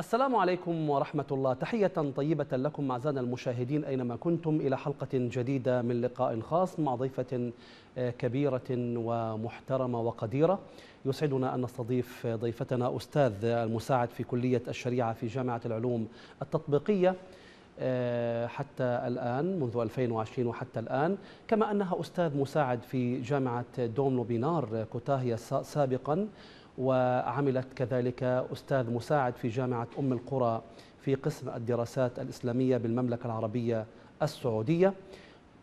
السلام عليكم ورحمة الله تحية طيبة لكم أعزائنا المشاهدين أينما كنتم إلى حلقة جديدة من لقاء خاص مع ضيفة آه، كبيرة ومحترمة وقديرة يسعدنا أن نستضيف ضيفتنا أستاذ المساعد في كلية الشريعة في جامعة العلوم التطبيقية آه، حتى الآن منذ 2020 وحتى الآن كما أنها أستاذ مساعد في جامعة دوم بينار كوتاهيا سابقاً وعملت كذلك أستاذ مساعد في جامعة أم القرى في قسم الدراسات الإسلامية بالمملكة العربية السعودية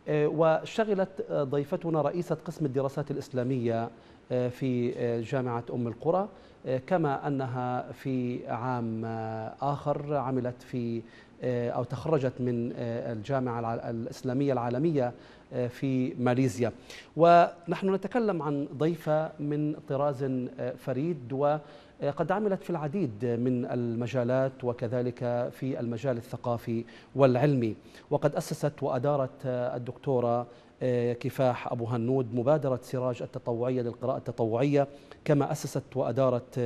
آه، وشغلت آه، ضيفتنا رئيسة قسم الدراسات الإسلامية آه، في جامعة أم القرى كما أنها في عام آخر عملت في آه، أو تخرجت من آه، الجامعة الإسلامية العالمية آه، في ماليزيا ونحن نتكلم عن ضيفة من طراز فريد وقد عملت في العديد من المجالات وكذلك في المجال الثقافي والعلمي وقد أسست وأدارت الدكتورة كفاح أبو هنود مبادرة سراج التطوعية للقراءة التطوعية كما أسست وأدارت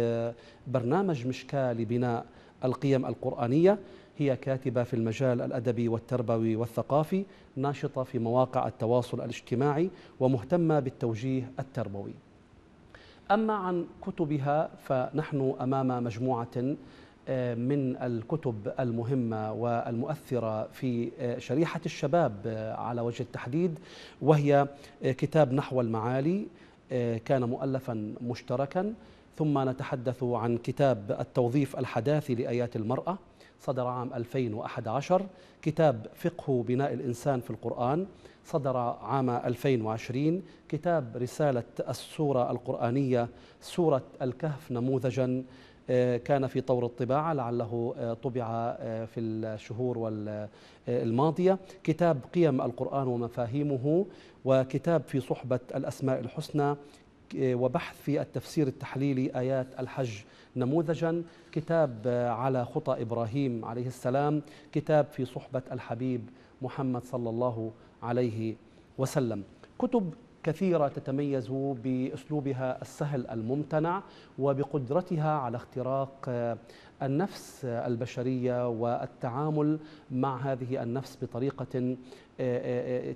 برنامج مشكاة لبناء القيم القرآنية هي كاتبة في المجال الأدبي والتربوي والثقافي ناشطة في مواقع التواصل الاجتماعي ومهتمة بالتوجيه التربوي أما عن كتبها فنحن أمام مجموعة آه، من الكتب المهمة والمؤثرة في آه، شريحة الشباب آه، على وجه التحديد وهي كتاب نحو المعالي كان مؤلفا مشتركا ثم نتحدث عن كتاب التوظيف الحداثي لآيات المرأة صدر عام 2011 كتاب فقه بناء الإنسان في القرآن صدر عام 2020 كتاب رسالة السورة القرآنية سورة الكهف نموذجا آه، كان في طور الطباعة لعله آه، طبع آه، في الشهور الماضية كتاب قيم القرآن ومفاهيمه وكتاب في صحبة الأسماء الحسنى وبحث في التفسير التحليلي آيات الحج نموذجا كتاب آه، على خطى إبراهيم عليه السلام كتاب في صحبة الحبيب محمد صلى الله عليه وسلم كتب كثيرة تتميز بأسلوبها السهل الممتنع وبقدرتها على اختراق آه، النفس آه، البشرية والتعامل مع هذه النفس بطريقة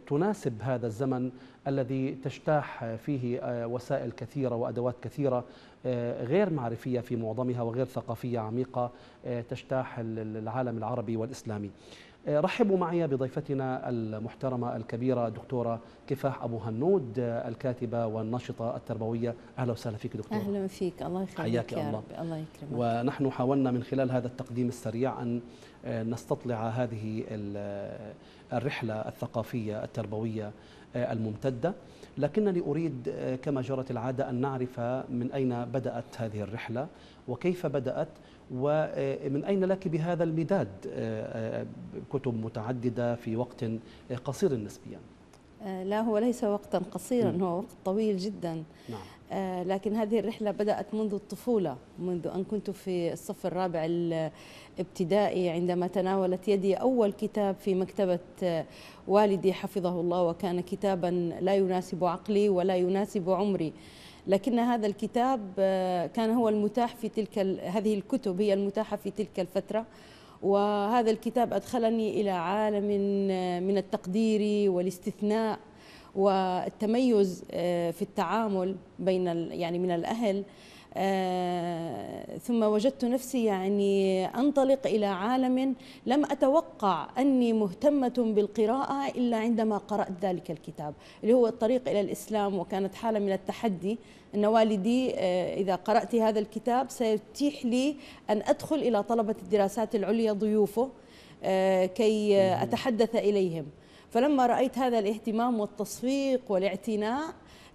تناسب هذا الزمن الذي تجتاح فيه وسائل كثيرة وأدوات كثيرة آه، غير معرفية في معظمها وغير ثقافية عميقة آه، تجتاح العالم العربي والإسلامي آه، رحبوا معي بضيفتنا المحترمة الكبيرة دكتورة كفاح أبو هنود الكاتبة والناشطة التربوية أهلا وسهلا فيك دكتورة أهلا فيك الله يخليك حياك يا الله. الله يكرمك ونحن حاولنا من خلال هذا التقديم السريع أن نستطلع هذه الرحلة الثقافية التربوية الممتدة لكنني أريد آه، كما جرت العادة أن نعرف من أين بدأت هذه الرحلة وكيف بدأت ومن آه، أين لك بهذا المداد آه، كتب متعددة في وقت قصير نسبياً آه، لا هو ليس وقتا قصيرا هو وقت طويل جدا نعم. آه، لكن هذه الرحلة بدأت منذ الطفولة منذ أن كنت في الصف الرابع الابتدائي عندما تناولت يدي أول كتاب في مكتبة آه، والدي حفظه الله وكان كتابا لا يناسب عقلي ولا يناسب عمري لكن هذا الكتاب كان هو المتاح في تلك هذه الكتب هي المتاحة في تلك الفترة وهذا الكتاب أدخلني إلى عالم آه، من التقدير والاستثناء والتميز آه، في التعامل بين يعني من الأهل آه، ثم وجدت نفسي يعني أنطلق إلى عالم لم أتوقع أني مهتمة بالقراءة إلا عندما قرأت ذلك الكتاب اللي هو الطريق إلى الإسلام وكانت حالة من التحدي أن والدي آه، إذا قرأت هذا الكتاب سيتيح لي أن أدخل إلى طلبة الدراسات العليا ضيوفه آه، كي أتحدث إليهم فلما رأيت هذا الاهتمام والتصفيق والاعتناء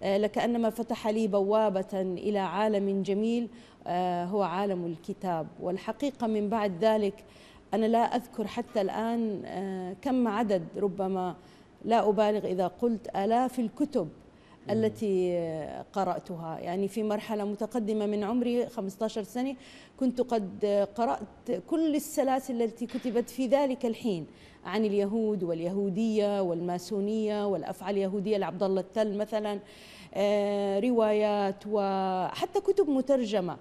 آه، لكأنما فتح لي بوابة إلى عالم جميل آه، هو عالم الكتاب والحقيقة من بعد ذلك أنا لا أذكر حتى الآن آه، كم عدد ربما لا أبالغ إذا قلت آلاف الكتب التي قرأتها يعني في مرحلة متقدمة من عمري 15 سنة كنت قد قرأت كل السلاسل التي كتبت في ذلك الحين عن اليهود واليهودية والماسونية والأفعال اليهودية لعبد الله التل مثلا آه، روايات وحتى كتب مترجمة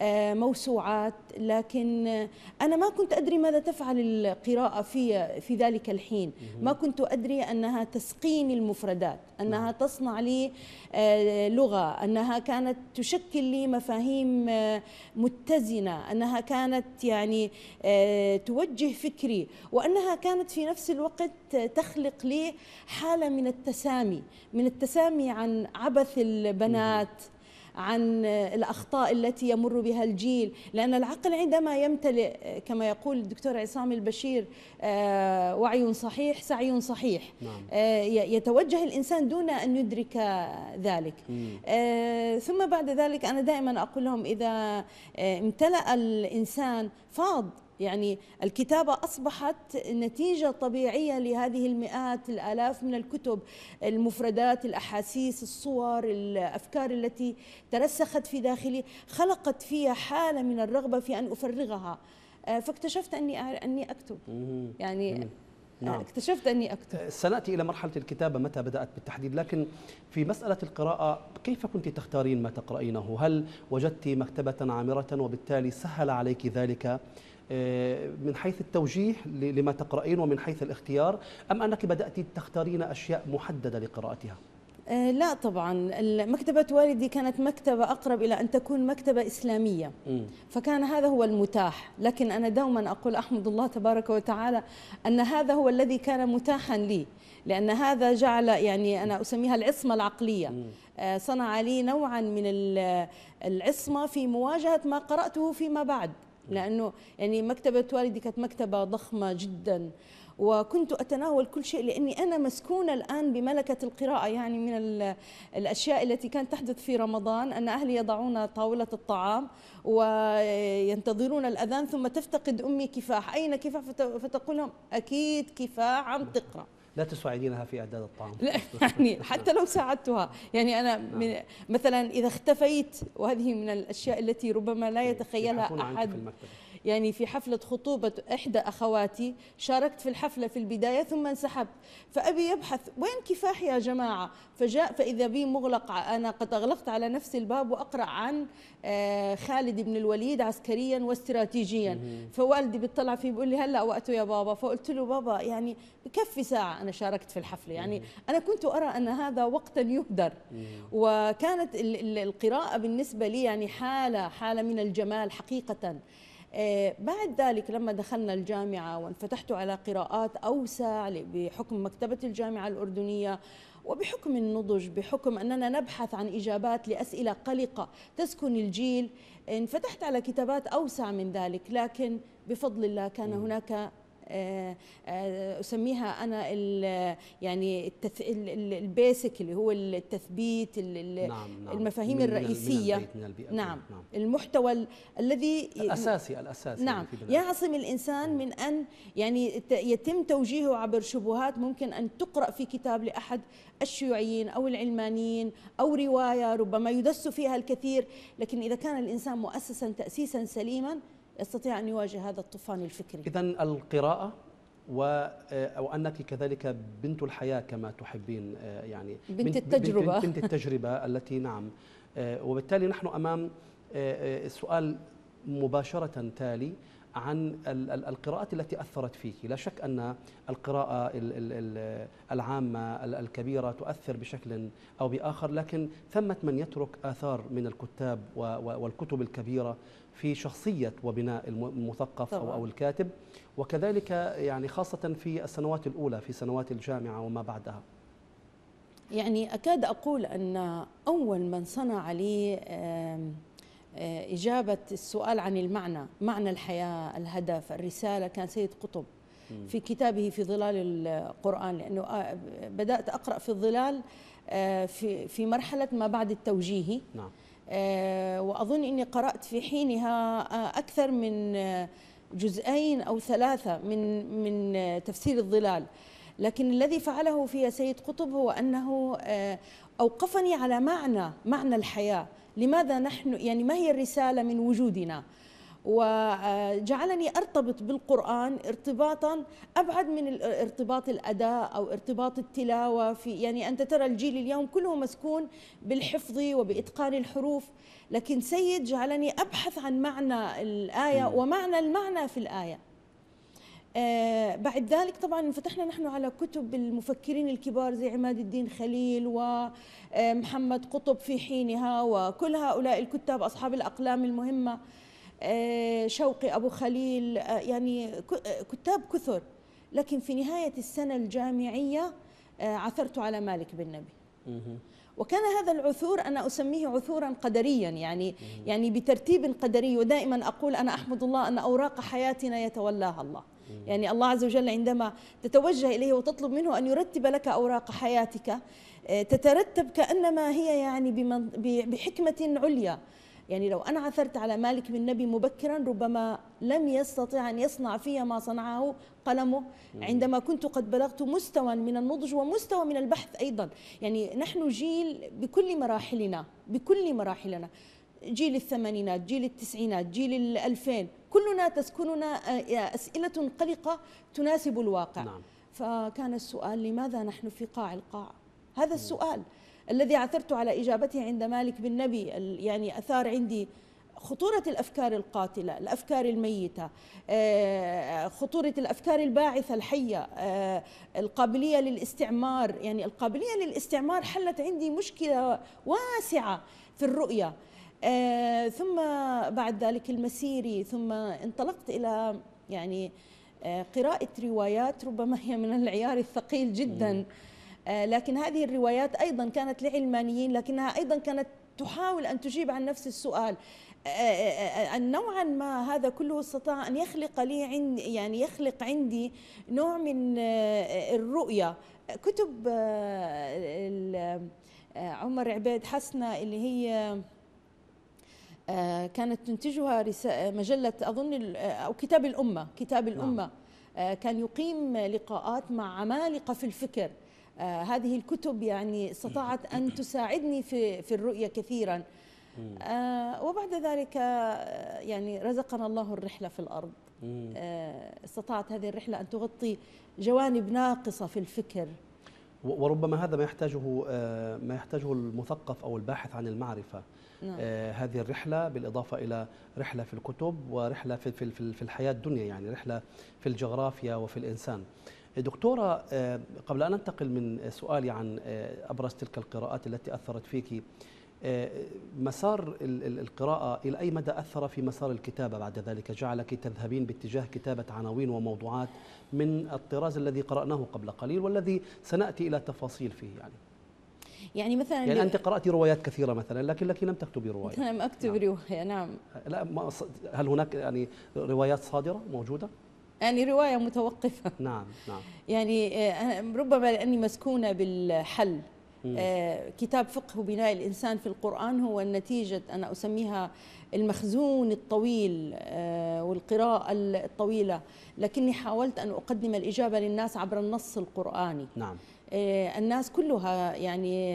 آه، موسوعات لكن أنا ما كنت أدري ماذا تفعل القراءة في, في ذلك الحين ما كنت أدري أنها تسقيني المفردات أنها نعم. تصنع لي آه، لغة أنها كانت تشكل لي مفاهيم آه، متزنة أنها كانت يعني توجه فكري وأنها كانت في نفس الوقت تخلق لي حالة من التسامي من التسامي عن عبث البنات عن الأخطاء التي يمر بها الجيل لأن العقل عندما يمتلئ كما يقول الدكتور عصام البشير آه، وعي صحيح سعي صحيح نعم. آه، يتوجه الإنسان دون أن يدرك ذلك آه، ثم بعد ذلك أنا دائما أقول لهم إذا امتلأ الإنسان فاض يعني الكتابة أصبحت نتيجة طبيعية لهذه المئات الآلاف من الكتب المفردات الأحاسيس الصور الأفكار التي ترسخت في داخلي خلقت فيها حالة من الرغبة في أن أفرغها آه، فاكتشفت أني أني أكتب يعني آه، نعم. اكتشفت اني اكتب آه، سناتي الى مرحله الكتابه متى بدات بالتحديد لكن في مساله القراءه كيف كنت تختارين ما تقرأينه هل وجدت مكتبه عامره وبالتالي سهل عليك ذلك آه، من حيث التوجيه لما تقرأين ومن حيث الاختيار أم أنك بدأت تختارين أشياء محددة لقراءتها؟ آه، لا طبعا مكتبة والدي كانت مكتبة أقرب إلى أن تكون مكتبة إسلامية م. فكان هذا هو المتاح لكن أنا دوما أقول أحمد الله تبارك وتعالى أن هذا هو الذي كان متاحا لي لأن هذا جعل يعني أنا أسميها العصمة العقلية م. آه، صنع لي نوعا من العصمة في مواجهة ما قرأته فيما بعد لانه يعني مكتبه والدي كانت مكتبه ضخمه جدا وكنت اتناول كل شيء لاني انا مسكونه الان بملكه القراءه يعني من الاشياء التي كانت تحدث في رمضان ان اهلي يضعون طاوله الطعام وينتظرون الاذان ثم تفتقد امي كفاح اين كفاح فتقول لهم اكيد كفاح عم تقرا لا تساعدينها في اعداد الطعام لا يعني حتى لو ساعدتها يعني انا نعم. من مثلا اذا اختفيت وهذه من الاشياء التي ربما لا إيه، يتخيلها احد في المكتب. يعني في حفلة خطوبة إحدى أخواتي شاركت في الحفلة في البداية ثم انسحبت فأبي يبحث وين كفاح يا جماعة فجاء فإذا بي مغلق أنا قد أغلقت على نفسي الباب وأقرأ عن آه، خالد بن الوليد عسكريا واستراتيجيا فوالدي بيطلع فيه بيقول لي هلا وقته يا بابا فقلت له بابا يعني بكفي ساعة أنا شاركت في الحفلة يعني أنا كنت أرى أن هذا وقتا يهدر وكانت القراءة بالنسبة لي يعني حالة حالة من الجمال حقيقة آه، بعد ذلك لما دخلنا الجامعة وانفتحت على قراءات أوسع بحكم مكتبة الجامعة الأردنية وبحكم النضج بحكم أننا نبحث عن إجابات لأسئلة قلقة تسكن الجيل انفتحت على كتابات أوسع من ذلك لكن بفضل الله كان هناك آه، آه، اسميها انا يعني البيسك اللي هو التثبيت نعم،, نعم المفاهيم من الرئيسيه من البيئة نعم, نعم المحتوى الذي الاساسي الاساسي نعم يعصم الانسان من ان يعني يتم توجيهه عبر شبهات ممكن ان تقرا في كتاب لاحد الشيوعيين او العلمانيين او روايه ربما يدس فيها الكثير لكن اذا كان الانسان مؤسسا تاسيسا سليما يستطيع أن يواجه هذا الطوفان الفكري إذا القراءة و او انك كذلك بنت الحياه كما تحبين آه، يعني بنت التجربه بنت التجربه التي نعم آه، وبالتالي نحن امام آه، سؤال مباشره تالي عن القراءات التي أثرت فيك لا شك أن القراءة العامة الكبيرة تؤثر بشكل أو بآخر لكن ثمة من يترك آثار من الكتاب والكتب الكبيرة في شخصية وبناء المثقف طبعا. أو الكاتب وكذلك يعني خاصة في السنوات الأولى في سنوات الجامعة وما بعدها يعني أكاد أقول أن أول من صنع لي آه، إجابة السؤال عن المعنى معنى الحياة الهدف الرسالة كان سيد قطب في كتابه في ظلال القرآن لأنه آه، بدأت أقرأ في الظلال آه، في في مرحلة ما بعد التوجيهي نعم. وأظن إني قرأت في حينها أكثر من جزئين أو ثلاثة من من تفسير الظلال لكن الذي فعله في سيد قطب هو أنه أوقفني على معنى معنى الحياة لماذا نحن يعني ما هي الرسالة من وجودنا وجعلني ارتبط بالقران ارتباطا ابعد من ارتباط الاداء او ارتباط التلاوه في يعني انت ترى الجيل اليوم كله مسكون بالحفظ وباتقان الحروف لكن سيد جعلني ابحث عن معنى الايه ومعنى المعنى في الايه آه، بعد ذلك طبعا انفتحنا نحن على كتب المفكرين الكبار زي عماد الدين خليل ومحمد آه، قطب في حينها وكل هؤلاء الكتاب أصحاب الأقلام المهمة آه، شوقي أبو خليل يعني كتاب كثر لكن في نهاية السنة الجامعية عثرت على مالك بن نبي وكان هذا العثور انا اسميه عثورا قدريا يعني يعني بترتيب قدري ودائما اقول انا احمد الله ان اوراق حياتنا يتولاها الله يعني الله عز وجل عندما تتوجه إليه وتطلب منه أن يرتب لك أوراق حياتك آه، تترتب كأنما هي يعني بحكمة عليا يعني لو أنا عثرت على مالك بن نبي مبكرا ربما لم يستطع أن يصنع في ما صنعه قلمه عندما كنت قد بلغت مستوى من النضج ومستوى من البحث أيضا يعني نحن جيل بكل مراحلنا بكل مراحلنا جيل الثمانينات جيل التسعينات جيل الألفين كلنا تسكننا آه، أسئلة قلقة تناسب الواقع نعم. فكان السؤال لماذا نحن في قاع القاع هذا السؤال الذي عثرت على إجابته عند مالك بن نبي يعني أثار عندي خطورة الأفكار القاتلة الأفكار الميتة آه، خطورة الأفكار الباعثة الحية آه، القابلية للاستعمار يعني القابلية للاستعمار حلت عندي مشكلة واسعة في الرؤية آه، ثم بعد ذلك المسيري ثم انطلقت الى يعني آه، قراءة روايات ربما هي من العيار الثقيل جدا آه، لكن هذه الروايات ايضا كانت لعلمانيين لكنها ايضا كانت تحاول ان تجيب عن نفس السؤال أن نوعا ما هذا كله استطاع أن يخلق لي عند يعني يخلق عندي نوع من الرؤية كتب عمر عبيد حسنة اللي هي آه، كانت تنتجها مجلة أظن آه، أو كتاب الأمة كتاب نعم. الأمة آه، كان يقيم لقاءات مع عمالقة في الفكر هذه الكتب يعني استطاعت أن نعم. تساعدني في في الرؤية كثيرا نعم. وبعد ذلك يعني رزقنا الله الرحلة في الأرض استطاعت هذه الرحلة أن تغطي جوانب ناقصة في الفكر وربما هذا ما يحتاجه آه، ما يحتاجه المثقف او الباحث عن المعرفه نعم. آه، هذه الرحله بالاضافه الى رحله في الكتب ورحله في في في الحياه الدنيا يعني رحله في الجغرافيا وفي الانسان إيه، دكتوره آه، قبل ان انتقل من سؤالي عن ابرز تلك القراءات التي اثرت فيك آه، مسار القراءة إلى أي مدى أثر في مسار الكتابة بعد ذلك جعلك تذهبين باتجاه كتابة عناوين وموضوعات من الطراز الذي قرأناه قبل قليل والذي سنأتي إلى تفاصيل فيه يعني يعني مثلا يعني انت قرات روايات كثيره مثلا لكن لك لم تكتبي روايه لم اكتب نعم. روايه نعم لا ما هل هناك يعني روايات صادره موجوده يعني روايه متوقفه نعم نعم يعني آه، ربما لاني مسكونه بالحل آه كتاب فقه بناء الإنسان في القرآن هو نتيجة أنا أسميها المخزون الطويل آه والقراءة الطويلة لكني حاولت أن أقدم الإجابة للناس عبر النص القرآني نعم آه الناس كلها يعني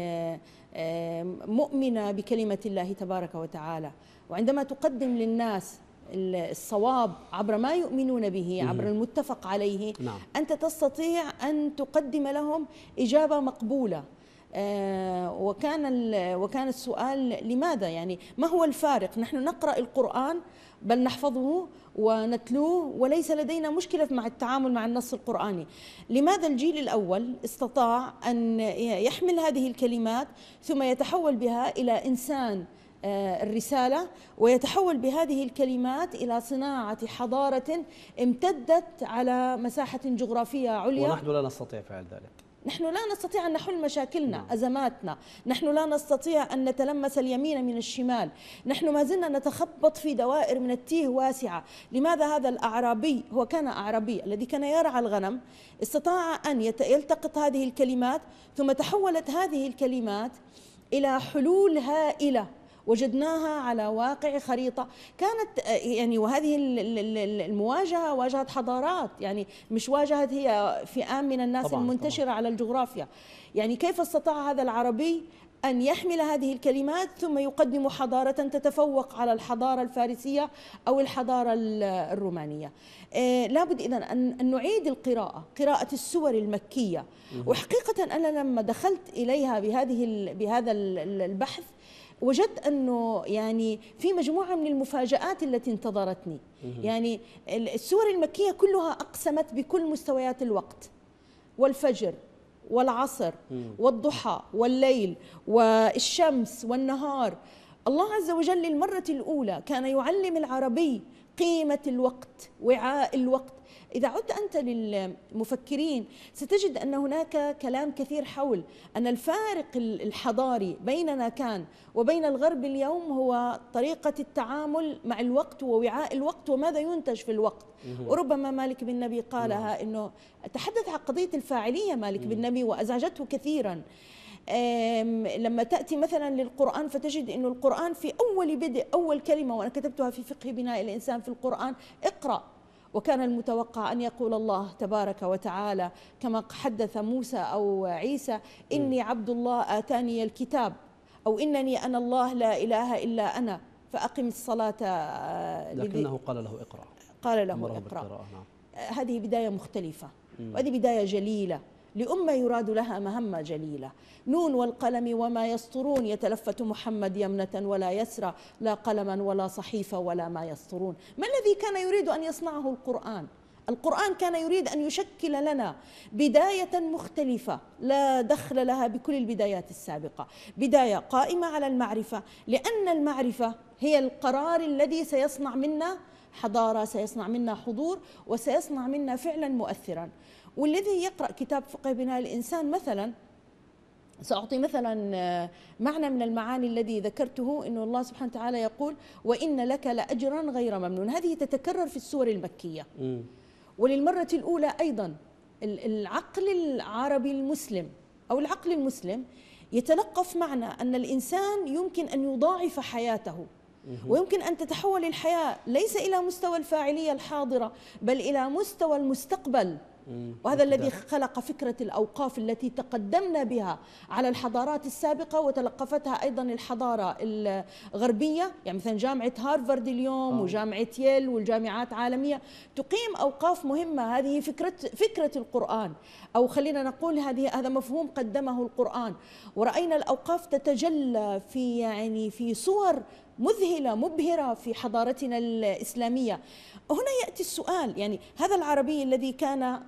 آه، مؤمنة بكلمة الله تبارك وتعالى وعندما تقدم للناس الصواب عبر ما يؤمنون به عبر المتفق عليه نعم. أنت تستطيع أن تقدم لهم إجابة مقبولة آه، وكان وكان السؤال لماذا يعني ما هو الفارق نحن نقرأ القرآن بل نحفظه ونتلوه وليس لدينا مشكلة مع التعامل مع النص القرآني لماذا الجيل الأول استطاع أن يحمل هذه الكلمات ثم يتحول بها إلى إنسان آه، الرسالة ويتحول بهذه الكلمات إلى صناعة حضارة امتدت على مساحة جغرافية عليا ونحن لا نستطيع فعل ذلك نحن لا نستطيع أن نحل مشاكلنا نعم. أزماتنا نحن لا نستطيع أن نتلمس اليمين من الشمال نحن ما زلنا نتخبط في دوائر من التيه واسعة لماذا هذا الأعرابي هو كان أعرابي الذي كان يرعى الغنم استطاع أن يلتقط هذه الكلمات ثم تحولت هذه الكلمات إلى حلول هائلة وجدناها على واقع خريطة كانت آه، يعني وهذه المواجهة واجهت حضارات يعني مش واجهت هي فئام من الناس طبعاً المنتشرة طبعاً. على الجغرافيا يعني كيف استطاع هذا العربي أن يحمل هذه الكلمات ثم يقدم حضارة تتفوق على الحضارة الفارسية أو الحضارة الرومانية آه، لابد إذا أن نعيد القراءة قراءة السور المكية وحقيقة أنا لما دخلت إليها بهذه بهذا البحث وجدت انه يعني في مجموعه من المفاجات التي انتظرتني يعني السور المكيه كلها اقسمت بكل مستويات الوقت والفجر والعصر والضحى والليل والشمس والنهار الله عز وجل للمره الاولى كان يعلم العربي قيمه الوقت وعاء الوقت إذا عدت أنت للمفكرين ستجد أن هناك كلام كثير حول أن الفارق الحضاري بيننا كان وبين الغرب اليوم هو طريقة التعامل مع الوقت ووعاء الوقت وماذا ينتج في الوقت وربما مالك بن نبي قالها أنه تحدث عن قضية الفاعلية مالك بن نبي وأزعجته كثيرا لما تأتي مثلا للقرآن فتجد أن القرآن في أول بدء أول كلمة وأنا كتبتها في فقه بناء الإنسان في القرآن اقرأ وكان المتوقع أن يقول الله تبارك وتعالى كما حدث موسى أو عيسى إني عبد الله آتاني الكتاب أو إنني أنا الله لا إله إلا أنا فأقم الصلاة آه، لكنه قال له اقرأ قال له اقرأ نعم. هذه بداية مختلفة وهذه بداية جليلة لأمة يراد لها مهمة جليلة نون والقلم وما يسطرون يتلفت محمد يمنة ولا يسرى لا قلما ولا صحيفة ولا ما يسطرون ما الذي كان يريد أن يصنعه القرآن؟ القرآن كان يريد أن يشكل لنا بداية مختلفة لا دخل لها بكل البدايات السابقة بداية قائمة على المعرفة لأن المعرفة هي القرار الذي سيصنع منا حضارة سيصنع منا حضور وسيصنع منا فعلا مؤثرا والذي يقرأ كتاب فقه بناء الإنسان مثلا سأعطي مثلا آه، معنى من المعاني الذي ذكرته أن الله سبحانه وتعالى يقول وإن لك لأجرا غير ممنون هذه تتكرر في السور المكية وللمرة الأولى أيضا العقل العربي المسلم أو العقل المسلم يتلقف معنى أن الإنسان يمكن أن يضاعف حياته ويمكن أن تتحول الحياة ليس إلى مستوى الفاعلية الحاضرة بل إلى مستوى المستقبل وهذا الذي خلق فكرة الأوقاف التي تقدمنا بها على الحضارات السابقة وتلقفتها أيضا الحضارة الغربية يعني مثلا جامعة هارفارد اليوم آه. وجامعة ييل والجامعات عالمية تقيم أوقاف مهمة هذه فكرة, فكرة القرآن أو خلينا نقول هذه هذا مفهوم قدمه القرآن ورأينا الأوقاف تتجلى في يعني في صور مذهله مبهره في حضارتنا الاسلاميه هنا ياتي السؤال يعني هذا العربي الذي كان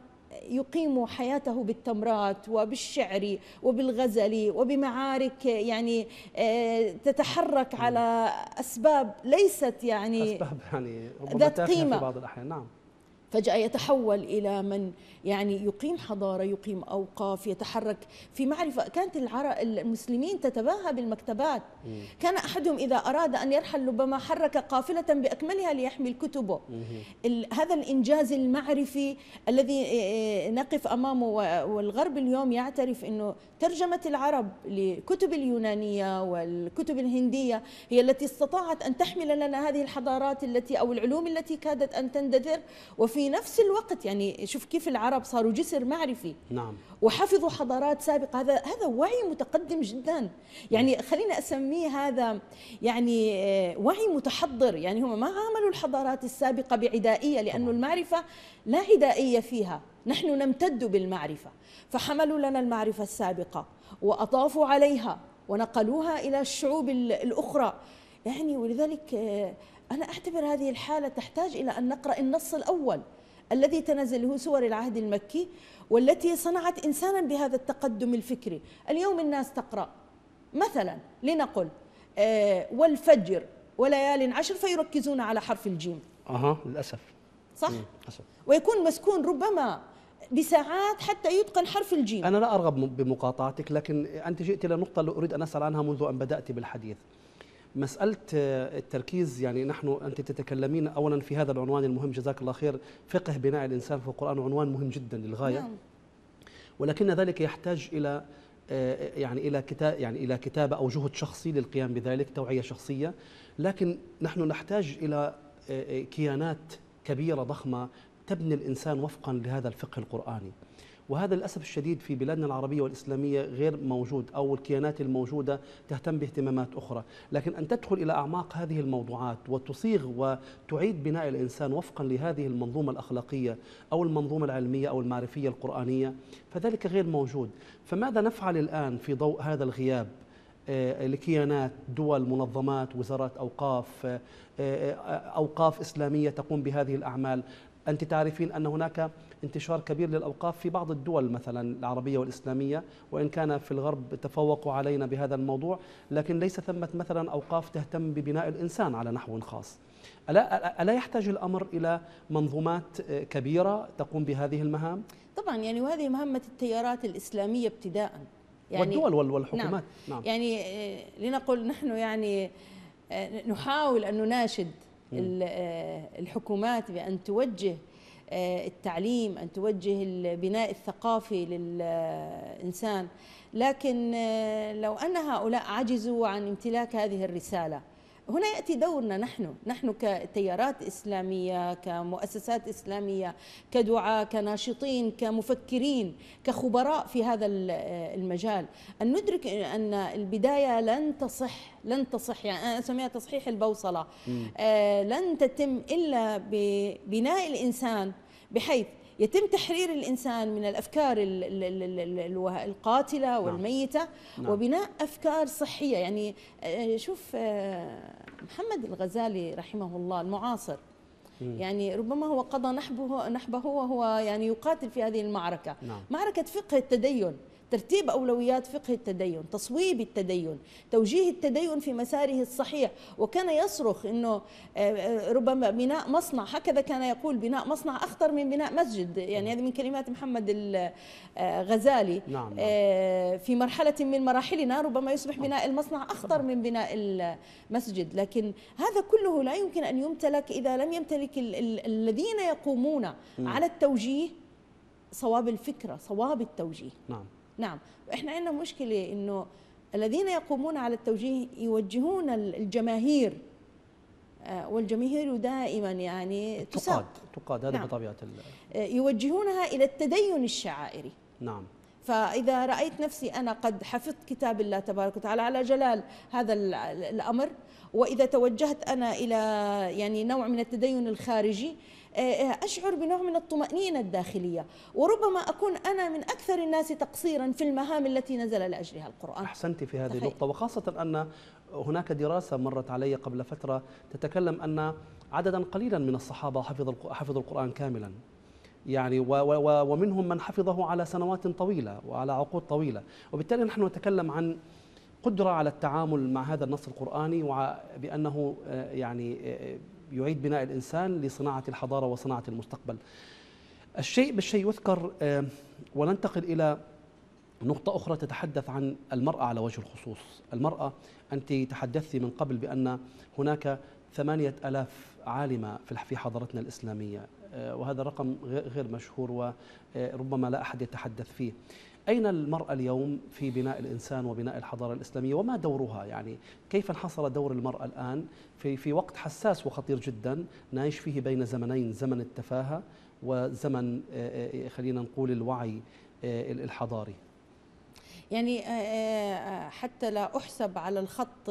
يقيم حياته بالتمرات وبالشعر وبالغزل وبمعارك يعني آه، تتحرك على اسباب ليست يعني اسباب يعني ذات قيمه في بعض الاحيان نعم فجأة يتحول إلى من يعني يقيم حضارة يقيم أوقاف يتحرك في معرفة كانت العرب المسلمين تتباهى بالمكتبات مم. كان أحدهم إذا أراد أن يرحل ربما حرك قافلة بأكملها ليحمل كتبه هذا الإنجاز المعرفي الذي نقف أمامه والغرب اليوم يعترف أنه ترجمة العرب لكتب اليونانية والكتب الهندية هي التي استطاعت أن تحمل لنا هذه الحضارات التي أو العلوم التي كادت أن تندثر وفي وفي نفس الوقت يعني شوف كيف العرب صاروا جسر معرفي نعم وحفظوا حضارات سابقه هذا هذا وعي متقدم جدا يعني نعم. خلينا اسميه هذا يعني آه، وعي متحضر يعني هم ما عاملوا الحضارات السابقه بعدائيه لانه المعرفه لا عدائيه فيها نحن نمتد بالمعرفه فحملوا لنا المعرفه السابقه واضافوا عليها ونقلوها الى الشعوب الاخرى يعني ولذلك آه، أنا أعتبر هذه الحالة تحتاج إلى أن نقرأ النص الأول الذي تنزل هو سور العهد المكي والتي صنعت إنسانا بهذا التقدم الفكري اليوم الناس تقرأ مثلا لنقل آه، والفجر وليال عشر فيركزون على حرف الجيم أها للأسف صح؟ للأسف. ويكون مسكون ربما بساعات حتى يتقن حرف الجيم أنا لا أرغب بمقاطعتك لكن أنت جئت إلى نقطة أريد أن أسأل عنها منذ أن بدأت بالحديث مسألة آه، التركيز يعني نحن أنت تتكلمين أولا في هذا العنوان المهم جزاك الله خير فقه بناء الإنسان في القرآن عنوان مهم جدا للغاية نعم. ولكن ذلك يحتاج إلى آه، يعني إلى كتاب يعني إلى كتابة أو جهد شخصي للقيام بذلك توعية شخصية لكن نحن نحتاج إلى آه، كيانات كبيرة ضخمة تبني الإنسان وفقا لهذا الفقه القرآني وهذا للأسف الشديد في بلادنا العربية والإسلامية غير موجود أو الكيانات الموجودة تهتم باهتمامات أخرى لكن أن تدخل إلى أعماق هذه الموضوعات وتصيغ وتعيد بناء الإنسان وفقا لهذه المنظومة الأخلاقية أو المنظومة العلمية أو المعرفية القرآنية فذلك غير موجود فماذا نفعل الآن في ضوء هذا الغياب آه، لكيانات دول منظمات وزارات أوقاف آه، آه، أوقاف إسلامية تقوم بهذه الأعمال أنت تعرفين أن هناك انتشار كبير للأوقاف في بعض الدول مثلا العربية والإسلامية وإن كان في الغرب تفوقوا علينا بهذا الموضوع لكن ليس ثمة مثلا أوقاف تهتم ببناء الإنسان على نحو خاص ألا, ألا يحتاج الأمر إلى منظومات كبيرة تقوم بهذه المهام؟ طبعا يعني وهذه مهمة التيارات الإسلامية ابتداء يعني والدول والحكومات نعم, نعم. يعني آه، لنقل نحن يعني آه، نحاول أن نناشد آه، الحكومات بأن توجه آه، التعليم أن توجه البناء الثقافي للإنسان لكن آه، لو أن هؤلاء عجزوا عن امتلاك هذه الرسالة هنا يأتي دورنا نحن نحن كتيارات إسلامية كمؤسسات إسلامية كدعاء كناشطين كمفكرين كخبراء في هذا المجال أن ندرك أن البداية لن تصح لن تصح يعني أنا أسميها تصحيح البوصلة آه لن تتم إلا ببناء الإنسان بحيث يتم تحرير الإنسان من الأفكار القاتلة نعم. والميتة نعم. وبناء أفكار صحية يعني آه، شوف آه، محمد الغزالي رحمه الله المعاصر يعني ربما هو قضى نحبه نحبه وهو يعني يقاتل في هذه المعركة نعم. معركة فقه التدين ترتيب أولويات فقه التدين تصويب التدين توجيه التدين في مساره الصحيح وكان يصرخ أنه آه، آه، ربما بناء مصنع هكذا كان يقول بناء مصنع أخطر من بناء مسجد يعني هذه من كلمات محمد الغزالي آه، نعم. نعم. في مرحلة من مراحلنا ربما يصبح بناء المصنع أخطر من بناء المسجد لكن هذا كله لا يمكن أن يمتلك إذا لم يمتلك الذين يقومون على التوجيه صواب الفكرة صواب التوجيه نعم نعم احنا عندنا مشكله انه الذين يقومون على التوجيه يوجهون الجماهير آه، والجماهير دائما يعني تقاد تقاد هذا نعم. بطبيعه آه، يوجهونها الى التدين الشعائري نعم فإذا رأيت نفسي أنا قد حفظت كتاب الله تبارك وتعالى على جلال هذا الأمر وإذا توجهت أنا إلى يعني نوع من التدين الخارجي آه، آه، أشعر بنوع من الطمأنينة الداخلية وربما أكون أنا من أكثر الناس تقصيرا في المهام التي نزل لأجلها القرآن أحسنت في هذه النقطة وخاصة أن هناك دراسة مرت علي قبل فترة تتكلم أن عددا قليلا من الصحابة حفظوا القرآن كاملا يعني ومنهم من حفظه على سنوات طويلة وعلى عقود طويلة وبالتالي نحن نتكلم عن قدرة على التعامل مع هذا النص القرآني وبأنه آه، يعني يعيد بناء الإنسان لصناعة الحضارة وصناعة المستقبل الشيء بالشيء يذكر آه، وننتقل إلى نقطة أخرى تتحدث عن المرأة على وجه الخصوص المرأة أنت تحدثت من قبل بأن هناك ثمانية ألاف عالمة في حضارتنا الإسلامية آه، وهذا رقم غير مشهور وربما لا أحد يتحدث فيه أين المرأة اليوم في بناء الإنسان وبناء الحضارة الإسلامية وما دورها يعني كيف انحصر دور المرأة الآن في, في وقت حساس وخطير جدا نعيش فيه بين زمنين زمن التفاهة وزمن آه، آه، خلينا نقول الوعي آه، الحضاري يعني حتى لا أحسب على الخط